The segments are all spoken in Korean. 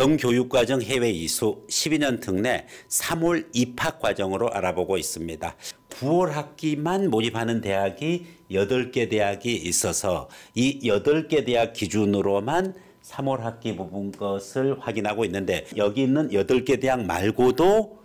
정교육과정 해외 이수 12년 특례 3월 입학 과정으로 알아보고 있습니다. 9월 학기만 모집하는 대학이 8개 대학이 있어서 이 8개 대학 기준으로만 3월 학기 부분 것을 확인하고 있는데 여기 있는 8개 대학 말고도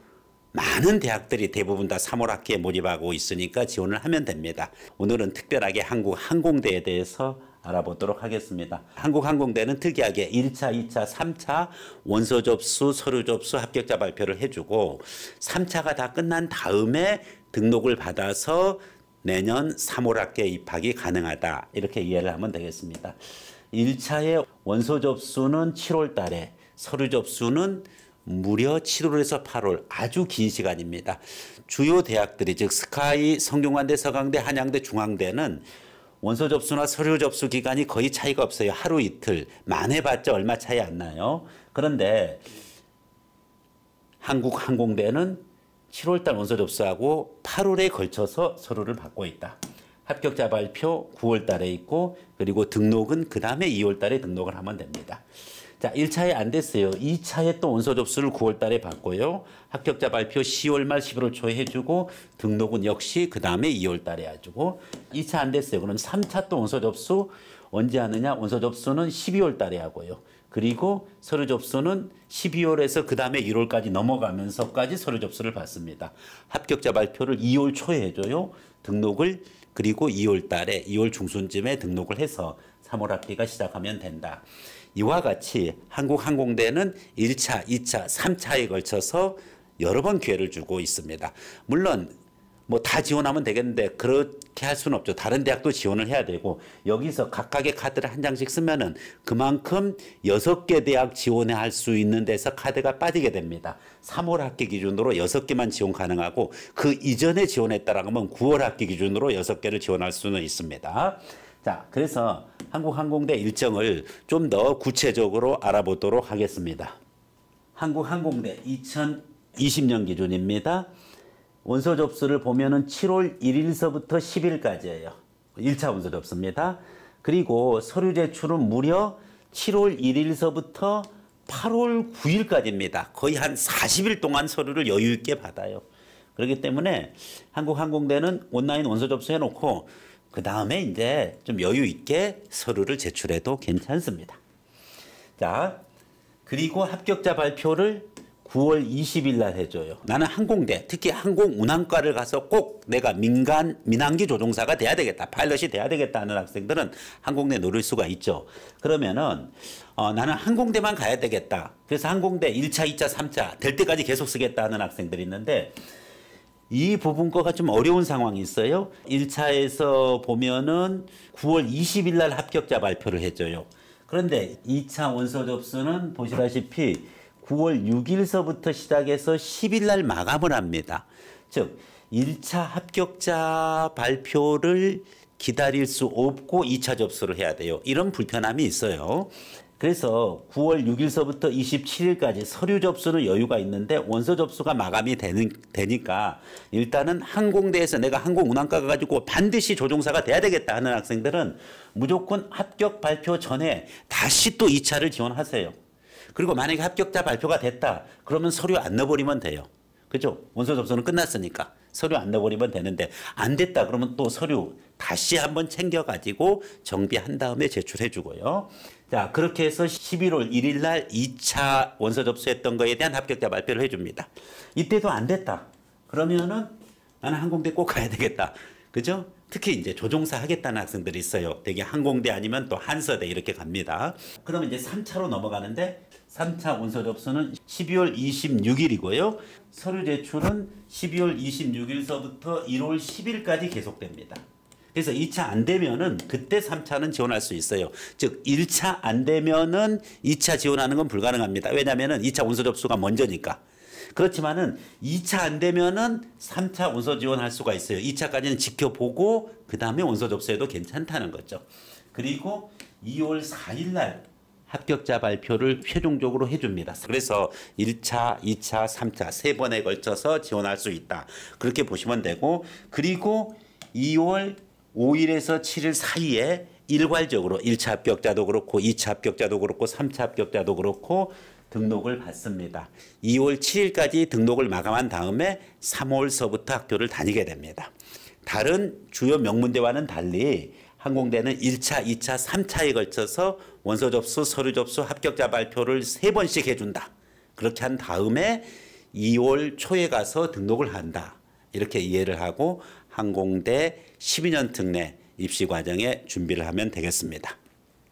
많은 대학들이 대부분 다 3월 학기에 몰입하고 있으니까 지원을 하면 됩니다. 오늘은 특별하게 한국 항공대에 대해서 알아보도록 하겠습니다. 한국항공대는 특이하게 1차, 2차, 3차 원서 접수, 서류 접수, 합격자 발표를 해주고 3차가 다 끝난 다음에 등록을 받아서 내년 3월 학기에 입학이 가능하다. 이렇게 이해를 하면 되겠습니다. 1차의 원서 접수는 7월 달에 서류 접수는 무려 7월에서 8월 아주 긴 시간입니다. 주요 대학들이 즉 스카이, 성균관대, 서강대, 한양대, 중앙대는 원서 접수나 서류 접수 기간이 거의 차이가 없어요. 하루 이틀 만에 봤자 얼마 차이 안 나요. 그런데 한국 항공대는 7월달 원서 접수하고 8월에 걸쳐서 서류를 받고 있다. 합격자 발표 9월달에 있고 그리고 등록은 그 다음에 2월달에 등록을 하면 됩니다. 자, 1차에 안 됐어요. 2차에 또 원서 접수를 9월 달에 받고요. 합격자 발표 10월 말 11월 초에 해주고 등록은 역시 그 다음에 2월 달에 해주고 2차 안 됐어요. 그럼 3차 또 원서 접수 언제 하느냐? 원서 접수는 12월 달에 하고요. 그리고 서류 접수는 12월에서 그 다음에 1월까지 넘어가면서까지 서류 접수를 받습니다. 합격자 발표를 2월 초에 해줘요. 등록을 그리고 2월 달에 2월 중순쯤에 등록을 해서 3월 학기가 시작하면 된다. 이와 같이 한국항공대는 1차, 2차, 3차에 걸쳐서 여러 번 기회를 주고 있습니다. 물론 뭐 다 지원하면 되겠는데 그렇게 할 수는 없죠. 다른 대학도 지원을 해야 되고 여기서 각각의 카드를 한 장씩 쓰면은 그만큼 여섯 개 대학 지원해 할수 있는 데서 카드가 빠지게 됩니다. 3월 학기 기준으로 여섯 개만 지원 가능하고 그 이전에 지원했다라고 하면 9월 학기 기준으로 여섯 개를 지원할 수는 있습니다. 자, 그래서 한국항공대 일정을 좀 더 구체적으로 알아보도록 하겠습니다. 한국항공대 2020년 기준입니다. 원서 접수를 보면은 7월 1일서부터 10일까지예요. 1차 원서 접수입니다. 그리고 서류 제출은 무려 7월 1일서부터 8월 9일까지입니다. 거의 한 40일 동안 서류를 여유 있게 받아요. 그렇기 때문에 한국항공대는 온라인 원서 접수해놓고 그 다음에 이제 좀 여유 있게 서류를 제출해도 괜찮습니다. 자, 그리고 합격자 발표를 9월 20일 날 해줘요. 나는 항공대, 특히 항공운항과를 가서 꼭 내가 민간, 민항기 조종사가 돼야 되겠다. 파일럿이 돼야 되겠다 하는 학생들은 항공대 노릴 수가 있죠. 그러면은, 어, 나는 항공대만 가야 되겠다. 그래서 항공대 1차, 2차, 3차 될 때까지 계속 쓰겠다 하는 학생들이 있는데, 이 부분과가 좀 어려운 상황이 있어요. 1차에서 보면은 9월 20일 날 합격자 발표를 해줘요. 그런데 2차 원서 접수는 보시다시피 9월 6일서부터 시작해서 10일 날 마감을 합니다. 즉 1차 합격자 발표를 기다릴 수 없고 2차 접수를 해야 돼요. 이런 불편함이 있어요. 그래서 9월 6일서부터 27일까지 서류 접수는 여유가 있는데 원서 접수가 마감이 되는, 되니까 일단은 항공대에서 내가 항공운항과 가가지고 반드시 조종사가 돼야 되겠다 하는 학생들은 무조건 합격 발표 전에 다시 또 2차를 지원하세요. 그리고 만약에 합격자 발표가 됐다 그러면 서류 안 넣어버리면 돼요. 그죠? 원서 접수는 끝났으니까 서류 안 넣어버리면 되는데 안 됐다 그러면 또 서류 다시 한번 챙겨가지고 정비한 다음에 제출해 주고요. 자, 그렇게 해서 11월 1일 날 2차 원서 접수했던 거에 대한 합격자 발표를 해줍니다. 이때도 안 됐다. 그러면은 나는 항공대 꼭 가야 되겠다. 그죠? 특히 이제 조종사 하겠다는 학생들이 있어요. 대개 항공대 아니면 또 한서대 이렇게 갑니다. 그러면 이제 3차로 넘어가는데 3차 원서 접수는 12월 26일이고요. 서류 제출은 12월 26일서부터 1월 10일까지 계속됩니다. 그래서 2차 안 되면은 그때 3차는 지원할 수 있어요. 즉 1차 안 되면은 2차 지원하는 건 불가능합니다. 왜냐면은 2차 원서 접수가 먼저니까. 그렇지만은 2차 안 되면은 3차 원서 지원할 수가 있어요. 2차까지는 지켜보고 그다음에 원서 접수해도 괜찮다는 거죠. 그리고 2월 4일 날 합격자 발표를 최종적으로 해줍니다. 그래서 1차, 2차, 3차 세 번에 걸쳐서 지원할 수 있다. 그렇게 보시면 되고 그리고 2월 5일에서 7일 사이에 일괄적으로 1차 합격자도 그렇고 2차 합격자도 그렇고 3차 합격자도 그렇고 등록을 받습니다. 2월 7일까지 등록을 마감한 다음에 3월서부터 학교를 다니게 됩니다. 다른 주요 명문대와는 달리 항공대는 1차, 2차, 3차에 걸쳐서 원서 접수, 서류 접수, 합격자 발표를 3번씩 해준다. 그렇게 한 다음에 2월 초에 가서 등록을 한다. 이렇게 이해를 하고 항공대 12년 특례 입시 과정에 준비를 하면 되겠습니다.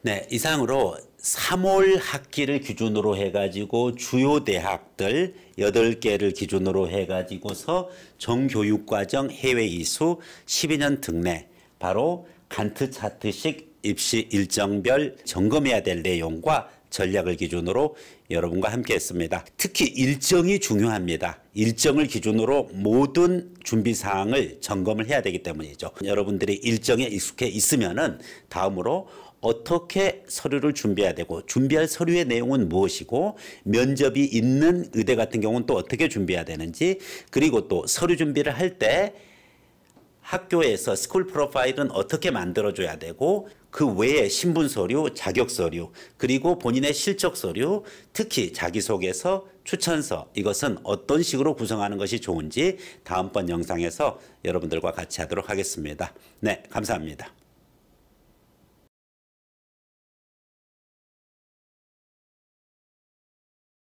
네, 이상으로 3월 학기를 기준으로 해가지고 주요 대학들 8개를 기준으로 해가지고서 정교육과정 해외 이수 12년 특례 바로 간트 차트식 입시 일정별 점검해야 될 내용과 전략을 기준으로 여러분과 함께 했습니다. 특히 일정이 중요합니다. 일정을 기준으로 모든 준비 사항을 점검을 해야 되기 때문이죠. 여러분들이 일정에 익숙해 있으면은 다음으로 어떻게 서류를 준비해야 되고 준비할 서류의 내용은 무엇이고 면접이 있는 의대 같은 경우는 또 어떻게 준비해야 되는지 그리고 또 서류 준비를 할때 학교에서 스쿨 프로파일은 어떻게 만들어줘야 되고 그 외에 신분 서류, 자격 서류, 그리고 본인의 실적 서류, 특히 자기소개서, 추천서 이것은 어떤 식으로 구성하는 것이 좋은지 다음번 영상에서 여러분들과 같이 하도록 하겠습니다. 네, 감사합니다.